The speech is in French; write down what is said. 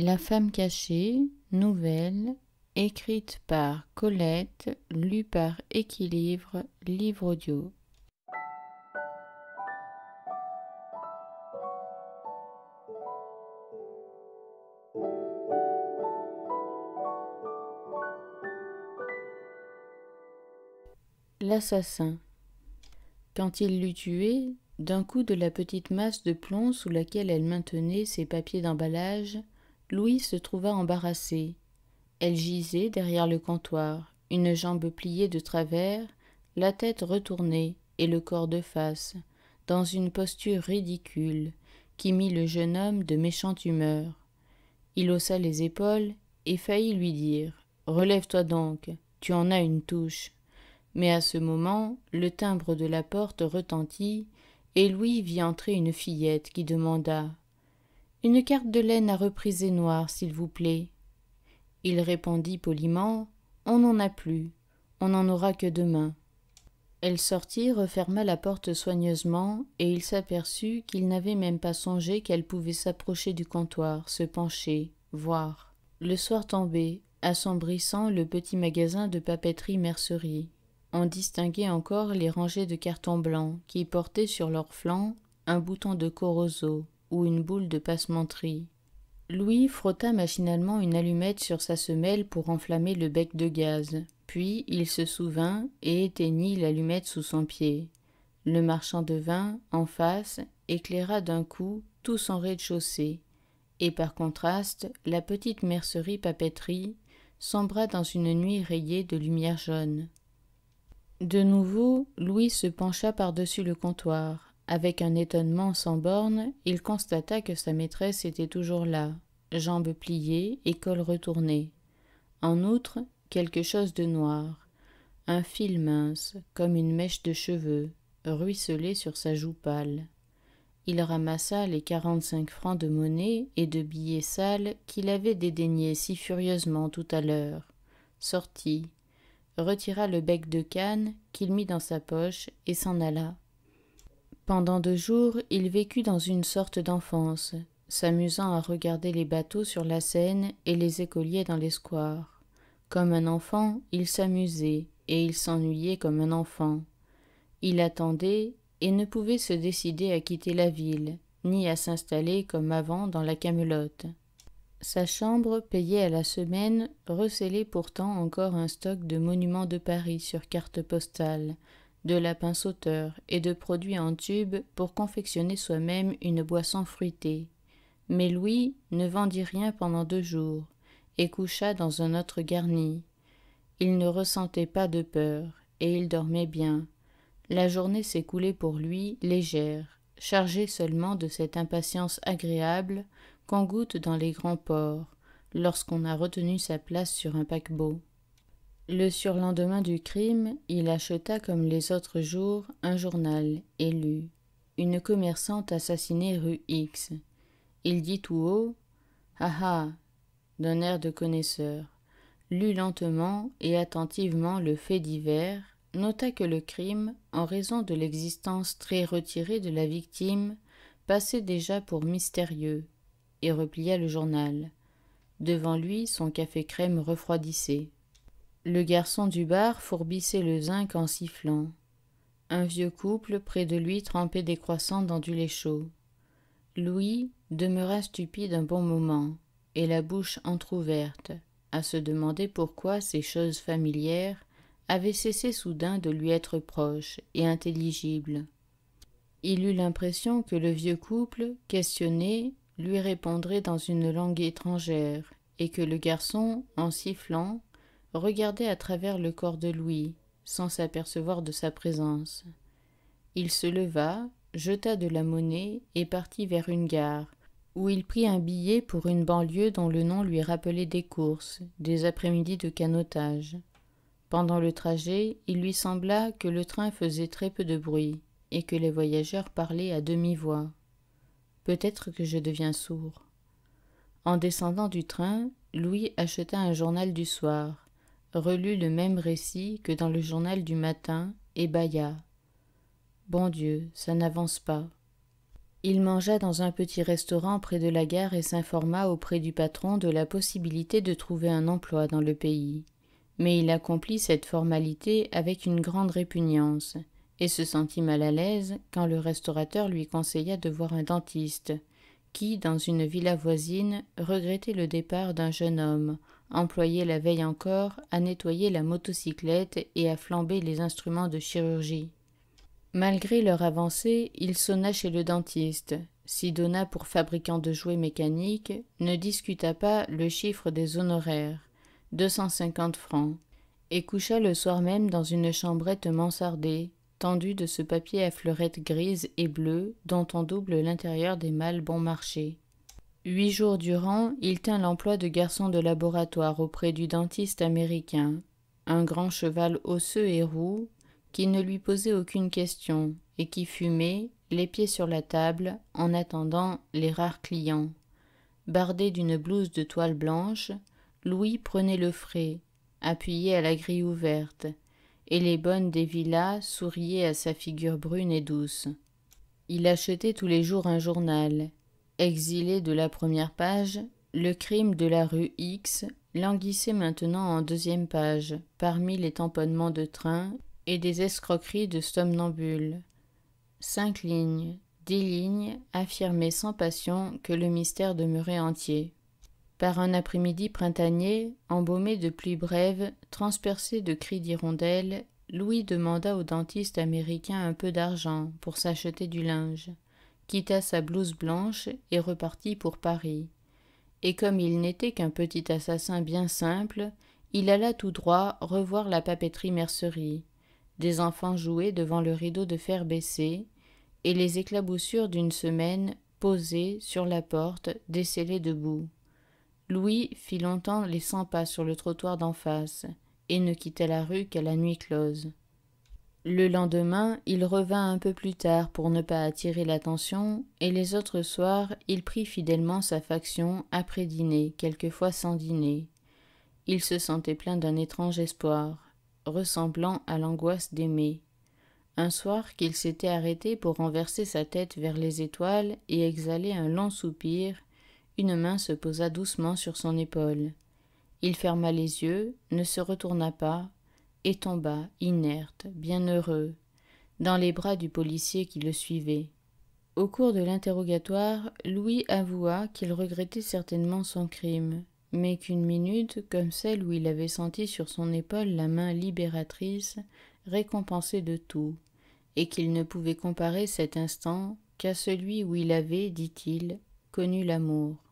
La femme cachée, nouvelle, écrite par Colette, lue par Équilibre, livre audio. L'assassin. Quand il l'eut tuée, d'un coup de la petite masse de plomb sous laquelle elle maintenait ses papiers d'emballage, Louis se trouva embarrassé. Elle gisait derrière le comptoir, une jambe pliée de travers, la tête retournée et le corps de face, dans une posture ridicule qui mit le jeune homme de méchante humeur. Il haussa les épaules et faillit lui dire Relève-toi donc, tu en as une touche. Mais à ce moment, le timbre de la porte retentit et Louis vit entrer une fillette qui demanda une carte de laine à reprise et noire, s'il vous plaît. Il répondit poliment. On n'en a plus. On n'en aura que demain. Elle sortit, referma la porte soigneusement, et il s'aperçut qu'il n'avait même pas songé qu'elle pouvait s'approcher du comptoir, se pencher, voir. Le soir tombait, assombrissant le petit magasin de papeterie-mercerie. On distinguait encore les rangées de cartons blancs qui portaient sur leurs flancs un bouton de corozo, ou une boule de passementerie. Louis frotta machinalement une allumette sur sa semelle pour enflammer le bec de gaz. Puis il se souvint et éteignit l'allumette sous son pied. Le marchand de vin, en face, éclaira d'un coup tout son rez-de-chaussée. Et par contraste, la petite mercerie papeterie sombra dans une nuit rayée de lumière jaune. De nouveau, Louis se pencha par-dessus le comptoir. Avec un étonnement sans borne, il constata que sa maîtresse était toujours là, jambes pliées et col retourné. En outre, quelque chose de noir, un fil mince, comme une mèche de cheveux, ruisselait sur sa joue pâle. Il ramassa les quarante-cinq francs de monnaie et de billets sales qu'il avait dédaignés si furieusement tout à l'heure, sortit, retira le bec de canne qu'il mit dans sa poche et s'en alla. Pendant deux jours, il vécut dans une sorte d'enfance, s'amusant à regarder les bateaux sur la Seine et les écoliers dans les squares. Comme un enfant, il s'amusait, et il s'ennuyait comme un enfant. Il attendait, et ne pouvait se décider à quitter la ville, ni à s'installer comme avant dans la Camelote. Sa chambre, payée à la semaine, recelait pourtant encore un stock de monuments de Paris sur carte postale, de lapins sauteurs et de produits en tube pour confectionner soi-même une boisson fruitée. Mais Louis ne vendit rien pendant deux jours et coucha dans un autre garni. Il ne ressentait pas de peur et il dormait bien. La journée s'écoulait pour lui légère, chargée seulement de cette impatience agréable qu'on goûte dans les grands ports lorsqu'on a retenu sa place sur un paquebot. Le surlendemain du crime, il acheta comme les autres jours un journal et lut Une commerçante assassinée rue X. Il dit tout haut Ah ah d'un air de connaisseur, lut lentement et attentivement le fait divers, nota que le crime, en raison de l'existence très retirée de la victime, passait déjà pour mystérieux, et replia le journal. Devant lui, son café crème refroidissait. Le garçon du bar fourbissait le zinc en sifflant. Un vieux couple près de lui trempait des croissants dans du lait chaud. Louis demeura stupide un bon moment, et la bouche entr'ouverte, à se demander pourquoi ces choses familières avaient cessé soudain de lui être proches et intelligibles. Il eut l'impression que le vieux couple, questionné, lui répondrait dans une langue étrangère, et que le garçon, en sifflant, regardait à travers le corps de Louis, sans s'apercevoir de sa présence. Il se leva, jeta de la monnaie et partit vers une gare, où il prit un billet pour une banlieue dont le nom lui rappelait des courses, des après-midi de canotage. Pendant le trajet, il lui sembla que le train faisait très peu de bruit et que les voyageurs parlaient à demi-voix. Peut-être que je deviens sourd. En descendant du train, Louis acheta un journal du soir, relut le même récit que dans le journal du matin et bâilla. Bon Dieu, ça n'avance pas. Il mangea dans un petit restaurant près de la gare et s'informa auprès du patron de la possibilité de trouver un emploi dans le pays. Mais il accomplit cette formalité avec une grande répugnance et se sentit mal à l'aise quand le restaurateur lui conseilla de voir un dentiste, qui, dans une villa voisine, regrettait le départ d'un jeune homme, employé la veille encore à nettoyer la motocyclette et à flamber les instruments de chirurgie. Malgré leur avancée, il sonna chez le dentiste, s'y donna pour fabricant de jouets mécaniques, ne discuta pas le chiffre des honoraires, cinquante francs, et coucha le soir même dans une chambrette mansardée, tendue de ce papier à fleurettes grises et bleues dont on double l'intérieur des mâles bon marché. Huit jours durant, il tint l'emploi de garçon de laboratoire auprès du dentiste américain, un grand cheval osseux et roux, qui ne lui posait aucune question, et qui fumait, les pieds sur la table, en attendant les rares clients. Bardé d'une blouse de toile blanche, Louis prenait le frais, appuyé à la grille ouverte, et les bonnes des villas souriaient à sa figure brune et douce. Il achetait tous les jours un journal, Exilé de la première page, le crime de la rue X languissait maintenant en deuxième page, parmi les tamponnements de trains et des escroqueries de somnambules. Cinq lignes, dix lignes affirmaient sans passion que le mystère demeurait entier. Par un après-midi printanier, embaumé de pluies brèves, transpercé de cris d'hirondelles, Louis demanda au dentiste américain un peu d'argent pour s'acheter du linge quitta sa blouse blanche et repartit pour Paris. Et comme il n'était qu'un petit assassin bien simple, il alla tout droit revoir la papeterie mercerie. Des enfants jouaient devant le rideau de fer baissé, et les éclaboussures d'une semaine posées sur la porte, descellées debout. Louis fit longtemps les cent pas sur le trottoir d'en face, et ne quitta la rue qu'à la nuit close. Le lendemain, il revint un peu plus tard pour ne pas attirer l'attention, et les autres soirs, il prit fidèlement sa faction après dîner, quelquefois sans dîner. Il se sentait plein d'un étrange espoir, ressemblant à l'angoisse d'aimer. Un soir qu'il s'était arrêté pour renverser sa tête vers les étoiles et exhaler un long soupir, une main se posa doucement sur son épaule. Il ferma les yeux, ne se retourna pas, et tomba, inerte, bienheureux, dans les bras du policier qui le suivait. Au cours de l'interrogatoire, Louis avoua qu'il regrettait certainement son crime, mais qu'une minute, comme celle où il avait senti sur son épaule la main libératrice, récompensait de tout, et qu'il ne pouvait comparer cet instant qu'à celui où il avait, dit-il, connu l'amour.